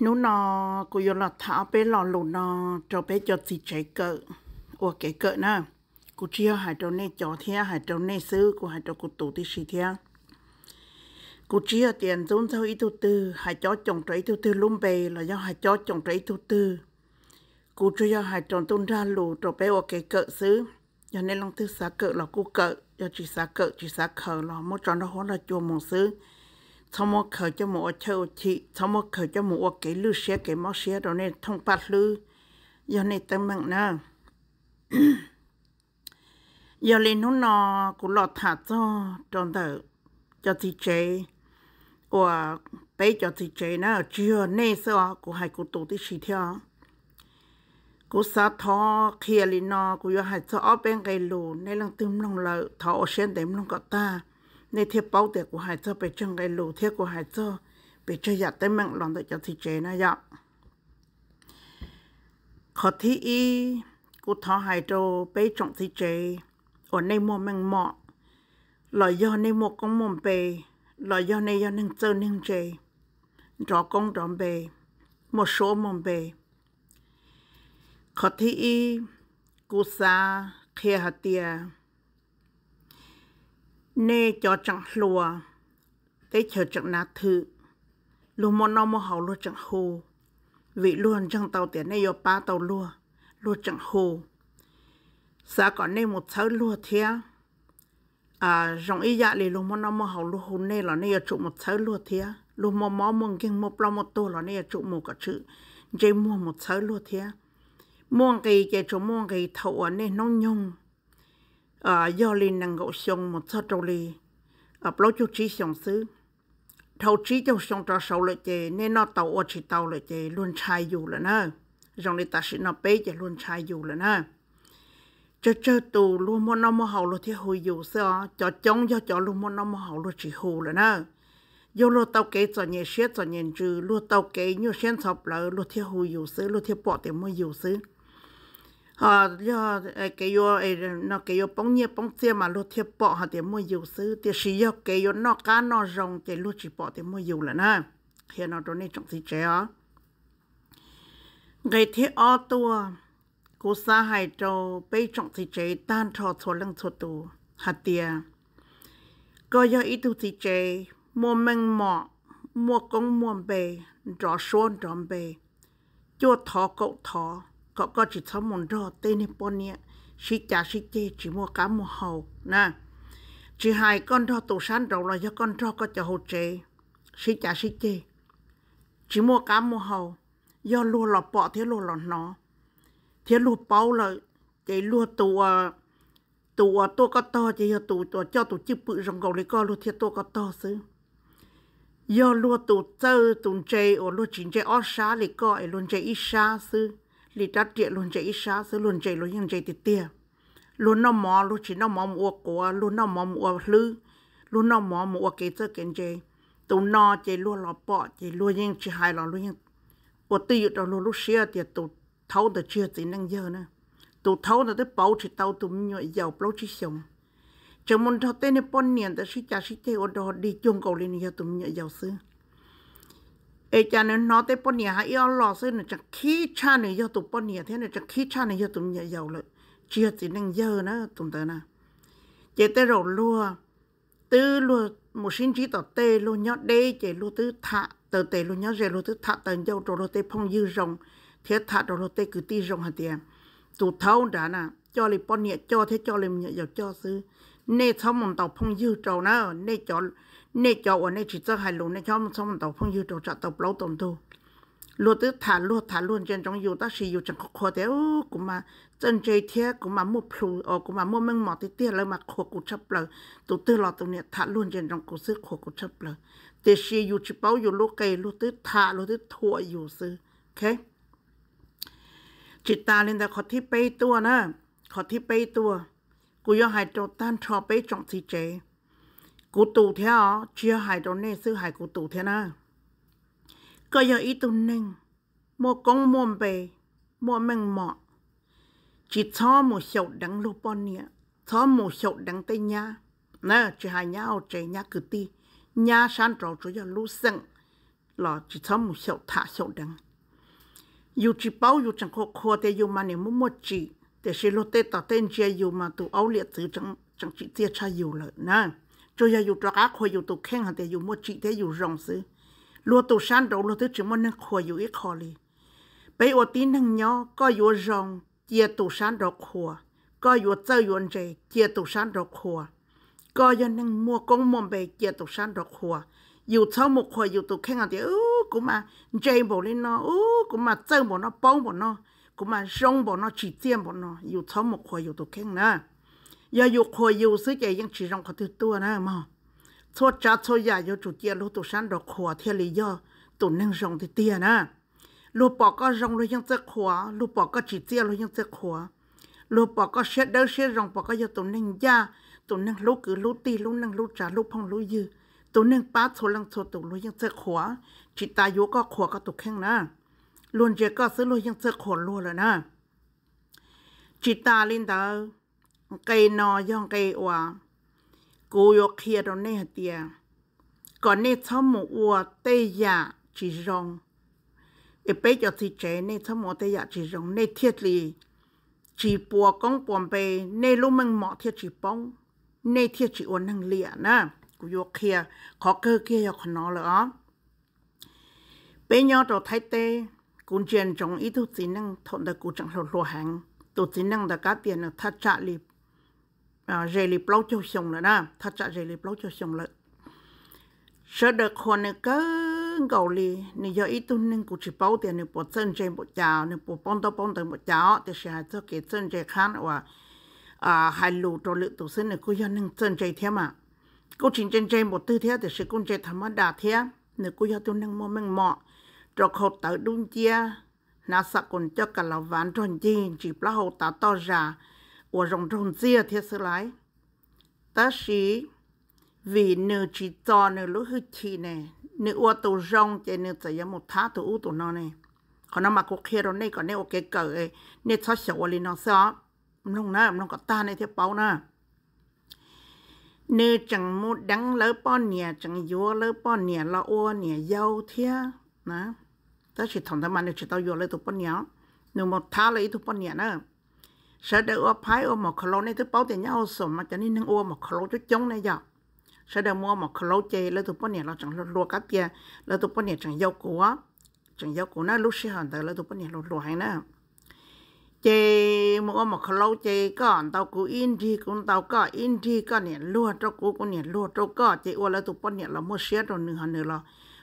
nú nó cô yo là thảo, bé lò lù nó cho bé cho chị chạy cỡ ủa cái cỡ nè cô chia hai trâu nè cho thea hai trâu nè sư cô hai trâu cô tụ tí xì thea cô chia tiền tốn sau ít thứ tư hai cho chồng trái thứ tư lùm bề là do hai cho chồng trái thứ tư cô chia hai trâu tốn ra lù cho bé ủa cái cỡ xứ, cho nên lòng thứ xá cỡ là cô cỡ cho chị xá cỡ chị xá khờ là một tròn nó hóa là chùa mong xứ. ทำมาเขาจะมอเช่าที่ทำมาเขาจะมอเกลือเสียเกมอเสียตรนนี้ทงปัดลือยอนในตมังนะยอนเลนุนอ กูหลอดถาจอตอนเดอจอที่เจว่าไปจอที่เจนะเจีอเนสอกูให้กูตัวที่สีเท่ากูสาทอเคียลินอ กูอยากให้จะเอเป็นไกลูในเรื่องตึมลงเลยทอเช้นเต็มลงก็ตาในเทียบเป้าเตะกูหายเจอไปจังไรลูเทียกูหายเจอไปเจออยากได้มั่งหลอนแต่จะทีเจนะยะขอที่อีกูท้อหายโจไปจงทีเจอ่อนในมัวแมงเหมาะลอยย่อในมัวกงมุมเปลอยย่อในย่อนึงเจอนึงเจรอกงดอมเบมัวโชมุมเบขอที่อีกูซาเคหเตีย nê cho chẳng lùa tới chờ chẳng nát thử lùa mò nó mò hậu lùa chẳng hồ vì luôn chẳng tàu tiền này yo ba tàu lùa lùa chẳng hồ xã có nê một sáu lùa thế à rong ý dạ lì lùa mò nó mò hậu lùa hồ nê là nê yo trụ một sáu lùa thế lùa mò mò mông kinh mò plong một tô là nê yo trụ một cả chữ dây mua một sáu lùa thế mua cái cái chỗ mua cái thầu ở nê nông nhung à do linh năng ngộ xong một sao trâu li à bao chú trí xong xứ thầu trí cho xong trò sâu lợi chè nên nó tàu ô chỉ tàu lợi chè luôn chai dù là nơ dòng đi ta sĩ nó bế chè luôn chai dù là nơ cho cho tù luôn mua nó mua hậu luôn thì hồi dù sao cho chống cho cho luôn mua nó mua hậu luôn chỉ hù là nơ yo lo tao kế cho nhẹ xét cho nhẹ trừ lo tao kế như xét sập lỡ lo thì hồi dù xứ lo thì bỏ tiền mua dù xứ họ do cái yo eh, nó cái yo bông nhẹ bông xe mà lột thiệp bỏ họ thì mua dầu sư thì sử dụng cái yo nó cá nó rồng thì lột chỉ bỏ thì mua dầu là nè hiện nó trong này trong thị trẻ á ngày thế ô tô cô xa hai châu, bây trong thị trẻ tan thọ thọ lăng thọ tù hạt tia có yo ý tu thị trẻ mua măng mọ mua công mua bề rõ xuân rõ bề cho thọ cậu thọ có có chỉ thấu mòn rõ tên nên bọn nhé sĩ cha sĩ chê chỉ mua cá mua hầu nè chỉ hai con rõ tổ sản đầu là do con rõ có cho hậu chế sĩ cha sĩ chê chỉ mua cá mua hầu do lúa lọ bỏ thế lúa lọ nó thế lúa bao là cái lúa tù ờ, tù ờ, tù có to chỉ do tù tù cho tù chữ bự rồng gầu lấy co lúa thế tù có to xứ do lúa tù tơ tù chê ở lúa chín chê ó xá lấy co ở lúa chê ít xá xứ lì ta tiệt luôn chạy sa, xứ luôn chạy luôn nhưng chạy tiệt tiệt luôn nó mò luôn chỉ nó mò mua của luôn nó mò mua lư luôn nó mò mua cái thứ kiện chạy tụ nó chạy luôn lọ bỏ chạy luôn nhưng chỉ hai lọ luôn nhưng của tư dụng đó luôn lúc xưa tiệt tụ thấu được chưa thì năng giờ nữa tụ thấu là tới bảo thì tao tụ nhồi giàu bảo chỉ sống chẳng muốn thâu tên này bốn niên ta sĩ cha sĩ chơi ở đó đi chung cầu lên giờ tụ nhồi giàu xưa ấy cha nên nó tới bốn nhà hay yêu lo xin này chẳng khí cha này yêu tụ bốn nhà thế này chẳng khí cha này yêu tụ nhà giàu lợi chia chỉ nên giờ nó tụi tớ nè chế tới rồi lúa tư lúa một sinh trí tỏ tê lúa nhớ đê chế lúa tư thạ tờ tê lúa nhớ rè lúa tư thạ tờ dâu rồi lúa tê phong dư rồng thế thạ rồi lúa tê cứ ti rồng hạt tiền tụi thâu đã nè cho lì bốn nhà cho thế cho lì nhà giàu cho xứ nê thâu mồm tàu phong dư trâu nè nê cho ่นจะวันีนจิตจะหายลงในช่องมันสันต่อพงอยู่ตัวจัดตบเปล่าตมตทูลวดตื้อ่านลถ่านล้วนเจนจงอยู่ตั้งสีอยู่จังคอเดียวกูมาจนใจเทียกูมามั่วพลูออกกูมามั่วมึงหมอติเตี้ยแล้วมาขวกูชับเปลยตัวตื้อหลอดตรงเนี้ย่านล้วนเจนจงกูซื้อขวกูชับเปล่าแต่สีอยู่ชิเป้าอยู่ลูกไก่ลวดตื้อ่านลดตื้อถั่วอยู่ซื้อเค จิตตาเลนแต่ขอที่ไปตัวนะ ขอที่ไปตัว กูยังหายโจตันชอไปจงสีเจ cụ tù theo chia hài đồ nè sư hài cụ tù theo na cơ giờ ý tu nâng mua công mua bề mua măng mọ chỉ cho một sầu đắng lô bò nè cho một sầu đắng tây nha, nè chỉ hai nhá ô chè nhá cử ti nhá san trò chỗ giờ lú sưng lò chỉ cho một sầu thả sầu đắng dù chỉ bao dù chẳng khó khó tê dù mà nè mua mua chỉ để xí lô tê tỏ tên chia dù mà tụ áo liệt từ chẳng chẳng chỉ tia cha dù lợi nè cho giờ yu cho cá khoai yu tổ khen hàng thì yu mua chỉ thế yu rong sư lúa tổ san đầu lúa tu chỉ mua nâng khoai yu ít khoai li bây ở tin nâng nhỏ có yu rong chia tổ san đầu khoa có yu chơi yu chơi chia tổ san đầu khoa có yu nâng mua con mồm bề chia tổ san đầu khoa yu cho một khoai yu tổ khen hàng thì ú cũng mà chơi bộ lên nó ú cũng mà chơi bộ nó bông bộ nó cũng mà rong bộ nó chỉ tiêm bộ nó yu cho một khoai yu tổ khen nữa ยาอยู่คอยอยู่ ซื้อใจยังชีรองขัดือตัวนะมอชดจัดชดยาอยู่จุดเจียรู้ตัวฉันดอกขวเทียลีย่อตุนนั่งรองที่เตี้ยนะ ลูกปอก็รองเลยยังเจะขวาลูกปอก็จีเจียเลยยังเจะขวาลูกปอก็เช็ดเด้อเช็ดรอง ปอก็ยงตุนนั่งยาตุนนั่งลูกคือลูกตีลูกนั่งลูกจ่าลูกพองลูกยือตุนนั่งป้าโทลังโทตุนลูยังเจะขวาจิตตายุก็ขวก็ตุกแข้งนะลวนเจก็ซื้อลูยังเจะขวลัวเลยนะ จิตตาลินเตอ cây nò giống cây òa cô yo kia đâu nè tia còn nè thọ mù ua tây dạ chỉ rong e bé cho thì trẻ nè thọ mù tây dạ chỉ rong nè thiết lì chỉ bùa công bùm bê nè lúc mừng mọ thiết chỉ bông nè thiết chỉ uốn năng lìa nè cô yo kia khó cơ kia yo nó lỡ bây giờ đồ thái tê cũng chuyện trong ý thức tính năng thuận được cụ chẳng lột lô hàng tổ tính năng đã cá tiền được thắt chặt lì jelly à, blow cho xong rồi đó thật ra jelly blow cho xong rồi sợ được con này cơ gầu lì nếu giờ ý tuần nên cũng chỉ bảo thì nếu bỏ chân trên bỏ chảo nếu bỏ bông tao bông tao bỏ chảo thì sẽ cho cái chân trên khăn và à hai lù cho lựa tổ sinh này cũng giờ nâng chân trên thêm à cũng chỉ chân trên một tư thế thì sẽ cũng trên thầm đà thế nếu cũng giờ tuần nâng mua mình mọ trò khẩu tử đúng chia nó sợ còn cho cả lão ván tròn chi chỉ bảo hậu tá to ra 我用中介贴出来，但是 vì nữ chỉ cho nữ lúc hư chi nè nữ ô tô rong thì nữ chỉ một tháng tổ ô tô nó nè còn nó mà kia rồi này còn nếu ok cỡ ấy nếu lên nó sao không nè không có ta này theo bao nè nữ chẳng một đắng lỡ bao nè chẳng vô lỡ bao nè lo ô nè giàu thế nè ta chỉ thằng ta mà nữ chỉ tao vô lỡ tụ bao nè nữ một tháng lấy tụ bao nè nè sợ đỡ ô phái ô một khẩu này thứ bao tiền nhau sổ mà cho nên ô một khẩu chút chống này giờ sợ đỡ mua một khẩu chê là tụi bọn này là chẳng lột cá bia là tụi bọn này chẳng dâu của chẳng dâu của nó lúc xí hòn tới là tụi bọn này lột lột hay nữa chê mua một khẩu chê còn tao cú in đi cũng tao có in đi có nè lua cho cú có nè lua cho có chê ô là tụi bọn này là mua xe đồ nữa hòn nữa là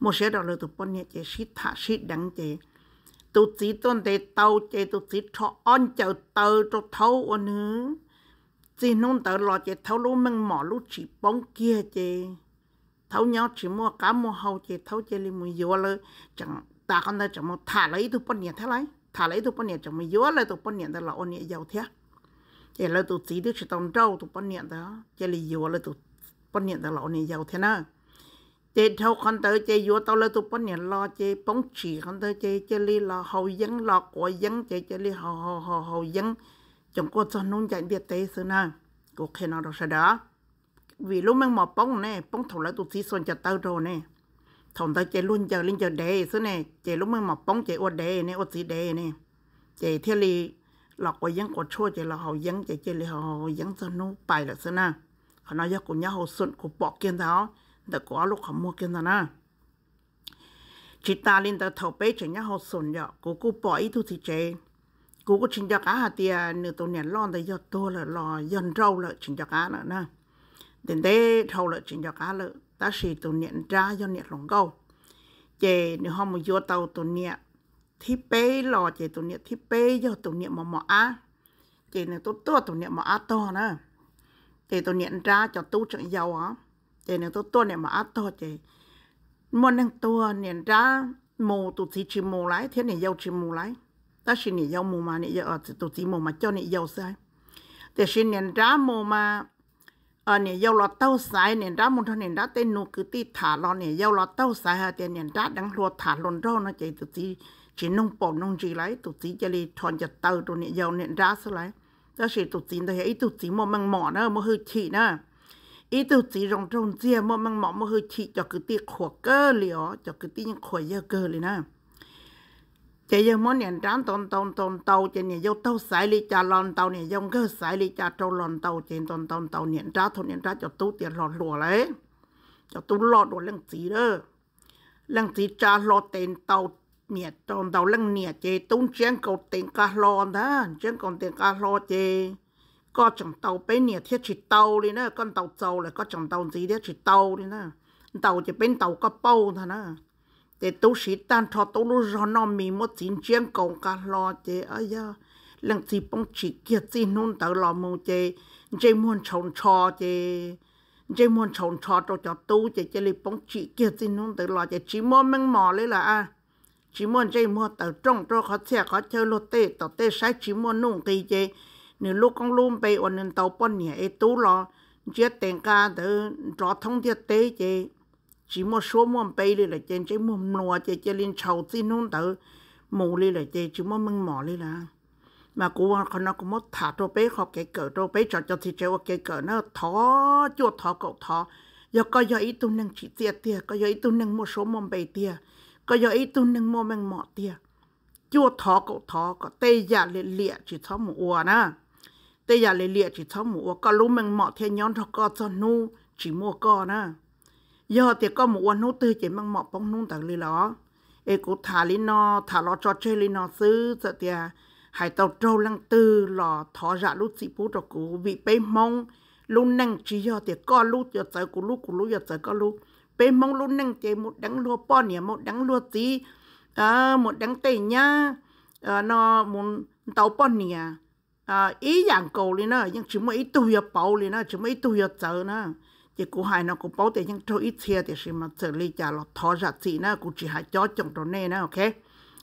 mua xe rồi là tụi bọn này chê xít thả xít đắng chê tu chỉ tuân để tàu chế tu chỉ cho ăn chợ tàu cho thâu ở nữa chỉ nông tàu lo chế thâu lú măng mỏ lúa chỉ bóng kia chế thâu nhau chỉ mua cá mua hầu chế thâu chế li mua vô lơ chẳng ta con ta chẳng mua thả lấy tu bón nhẹ thế lấy thả lấy tu bón nhẹ chẳng mua vô lơ tu bón nhẹ ta là ôn nhẹ giàu thế chế lơ tu chỉ được chỉ tông trâu tu bón nhẹ đó chế li vô lơ tu bón nhẹ ta là ôn nhẹ giàu thế nào เจเท่าคนเตอเจยัวเตาเลยตุปเนี่ยรอเจป้องฉี่คนเตอเจเจลีรอเฮายังรอกวยังเจเจลีเฮาเฮาเฮาเฮายังจงกดจนุ่นใจเดียเตสินะกูเคนอเราเสดาวิลูกมึงหมอป้องแน่ป้องถอดเล้ตุสีส่วนจะเตาโดแน่ถอนเต์เจรุ่นเจลินเจเด์สิน่เจลูกมึงหมอป้องเจอวดเดเนี่ยอวดสีเดเนี่ยเจเทลีหลอกวยังกดชั่วเจรอเฮายังเจเจลีเฮาเายังจนุ่นไปละสินะเขานายกกุญยาเขาสุดกูบอกเกยนเท้า đã có lúc không mua kia nè Chị ta lên đã thầu bé chỉ nhá học sồn nhở cô cô bỏ ít thu thì chế cô cô chỉ cho cá hạt tiền nửa tuần nhà lo để giờ tôi là lo dần râu là chỉ cho cá nữa nè đến đây thâu là chỉ cho cá là ta xì tuần nhà ra do nhà lòng câu chế nửa hôm mà vô tàu tuần nhà thì bé lo chế tuần nhà thì bé do tuần nhà mà mỏ á chế nửa tôi tôi tuần nhà mỏ á to nè chế tuần nhà ra cho tu chẳng giàu á chế nên tôi tuần này mà ăn to chế một năng tua nên ra mù tụt chỉ chỉ mù lái thế này giàu chỉ mù lái ta xin này giàu mù mà này giàu tụt chỉ mù mà cho này giàu sai thế xin nên ra mù mà ở ờ, này giàu lọt sai nên ra một thằng nên ra tên nụ cứ ti thả lọ này giàu lọt tàu sai ha tên nên ra đắng thả lọt rau nó chế tụt chỉ nông bỏ nông gì lái tụt chỉ cho đi thon chặt tàu tụi này giàu nên ra sao lái ta xin tụt chỉ ta hãy tụt chỉ mù măng mỏ nữa mù hư chỉ nữa ý tụ chỉ rong trong chia mà mang mỏ mò hơi chỉ cho cái tiếc khổ cơ liền, cho cái tiếc những khổ giờ cơ liền nè chạy giờ món nhận trán tôn tôn tôn tàu chạy nè dâu tàu sải li cha lon tàu nè dông cơ sải li cha trâu lon tàu chạy tôn tôn tàu nhận trá thôn nhận trá cho tú tiền lọt lùa lấy cho tú lọt đồ lăng chỉ đó lăng chỉ cha lọt tiền tàu nè tôn tàu lăng nè chạy tú chén cầu tiền cá lon đó chén cầu tiền cá lon chạy có chẳng tàu bên nhà thiết chỉ tàu đi nữa con tàu dầu là có chẳng tàu gì thiết chỉ tàu đi nữa tàu chỉ bên tàu có bao thôi nữa để tôi sĩ tan thọ tôi lúc ra non mì một chín chiến cầu cả lo chế ấy ya lần gì bông chỉ kia gì nôn tàu lo mù chế chế muốn chồng trò chế chế muốn chồng trò cho cho tu chế chế li bông chỉ kia gì nôn tàu lo chế chỉ muốn mèn mò lấy là à chỉ muốn chế muốn tàu trồng cho khó xe khó chơi lô tê tàu tê sai chỉ muốn nung kỳ chế nếu lúc con luôn bây ổn nên tàu bọn nhẹ ấy tú lo chết tiền ca từ rõ thông thiết tế chế chỉ một số muốn bây đi là trên chế muốn lùa chế chế lên chầu tin hôn từ mù đi là chế chỉ muốn mừng mỏ đi là mà cú cô con nó cũng mất thả trâu bé họ cái cỡ trâu bé cho cho thì chế cái cỡ nó thó chua thó cậu thó giờ có giờ ý tu nâng chỉ tia tia có giờ ý tu nâng một số mồm bầy tia có giờ ý tu nâng mồm măng mọ tia chua thó cậu thó có tê dạ liệt liệt chỉ thó một ua na tây giờ lấy liệt chỉ thấu mũ có lúc mình mọ theo nhón thọ co cho nu chỉ mua co na giờ thì có một quan nút tư chỉ mang mọ bóng nu tặng lì lọ ê cụ thả lì nó thả lọ cho chơi lì nó xứ giờ thì à, hải tàu trâu lăng tư lò thọ dạ lúc chị bố cho cụ vị bê mông lúc năng chỉ giờ thì co lúc giờ tới cụ lúc cụ lúc giờ tới co lúc bê mông lúc năng chỉ một đắng lúa bò nè một đắng lúa tí à một đắng tây nhá à, nó một tàu bò nè à ý dạng cầu lên nó nhưng chỉ mới ít tu hiệp bảo lên nó chỉ mới ít tu hiệp chờ nó chỉ cụ hài nó cũng bảo để nhưng cho ít xe thì xem mà xử lý trả lọ thọ ra gì nó cũng chỉ hại cho chồng đồ nè nó ok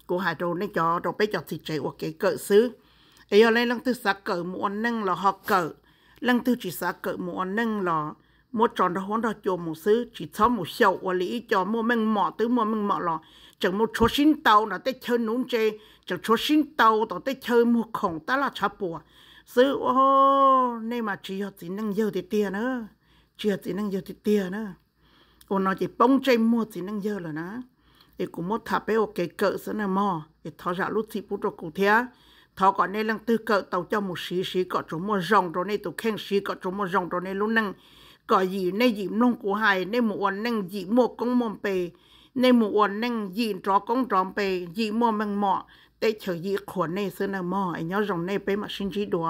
cụ hài đồ nè cho đồ bé cho thì chạy ok cỡ xứ ấy ở đây lần thứ sáu cỡ một nâng là họ cỡ lần thứ chỉ sáu cỡ một nâng là mua tròn đó hôn đó cho một sư chỉ cho một sầu và lý cho mua mình mỏ tới mua mình mỏ lò chẳng một chỗ xin tàu là tới chơi nún chê chẳng chỗ xin tàu đó tới chơi một khổng ta là chả bùa sư ô nên mà chỉ có chỉ năng dơ thì tiền nữa chỉ có chỉ năng dơ thì tiền nữa còn nói chỉ bông chơi mua chỉ năng dơ là nó thì cũng mua thà bé ok cỡ sẵn là mò thì thọ giả lúc thì bút đồ cụ thế thọ còn nên lăng tư cỡ tàu cho một xí xí có chỗ mua rồng rồi nên tụ khen xí có chỗ mua rồng rồi nên lúc năng ก็ยีในยิมลงกูหายในหมู่อวนนั่งยีหมวกกงมอมเปในหมู่อวนนั่งยีนจอกงจอมเปยีหมวมังหมอแต่เฉยยีขวนในเสนอหมอไอ้เนาะจงในไปมาชินชีดัว